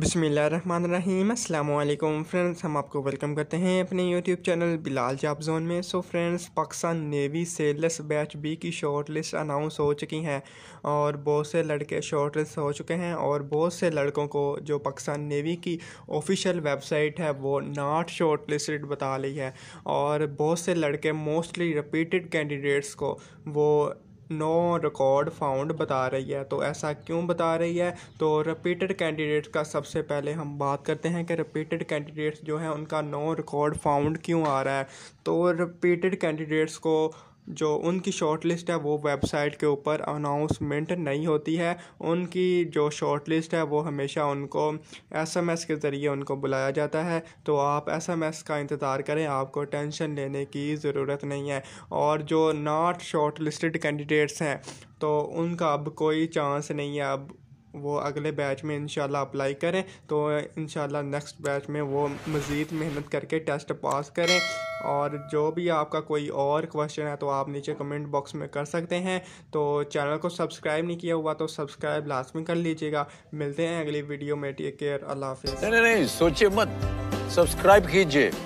बसमीम फ्रेंड्स हम आपको वेलकम करते हैं अपने यूट्यूब चैनल बिलाल जाप जोन में so friends Pakistan navy sailors batch B की शॉर्ट लिस्ट अनाउंस हो चुकी हैं और बहुत से लड़के शॉर्ट लिस्ट हो चुके हैं और बहुत से लड़कों को जो पाकिस्तान नेवी की ऑफिशियल वेबसाइट है वो नॉट शॉर्ट लिस्टेड बता रही है और बहुत से लड़के मोस्टली रिपीटेड कैंडिडेट्स को वो नो रिकॉर्ड फाउंड बता रही है तो ऐसा क्यों बता रही है तो रिपीटेड कैंडिडेट्स का सबसे पहले हम बात करते हैं कि रिपीटेड कैंडिडेट्स जो हैं उनका नो रिकॉर्ड फाउंड क्यों आ रहा है तो रिपीटेड कैंडिडेट्स को जो उनकी शॉर्ट लिस्ट है वो वेबसाइट के ऊपर अनाउंसमेंट नहीं होती है उनकी जो शॉर्ट लिस्ट है वो हमेशा उनको एसएमएस के ज़रिए उनको बुलाया जाता है तो आप एसएमएस का इंतज़ार करें आपको टेंशन लेने की ज़रूरत नहीं है और जो नॉट शॉर्ट लिस्टेड कैंडिडेट्स हैं तो उनका अब कोई चांस नहीं है अब वो अगले बैच में इंशाल्लाह अप्लाई करें तो इंशाल्लाह नेक्स्ट बैच में वो मज़ीद मेहनत करके टेस्ट पास करें और जो भी आपका कोई और क्वेश्चन है तो आप नीचे कमेंट बॉक्स में कर सकते हैं तो चैनल को सब्सक्राइब नहीं किया हुआ तो सब्सक्राइब लास्ट में कर लीजिएगा मिलते हैं अगली वीडियो में टेक केयर अल्लाह हाफिज़ नहीं नहीं सोचिए मत सब्सक्राइब कीजिए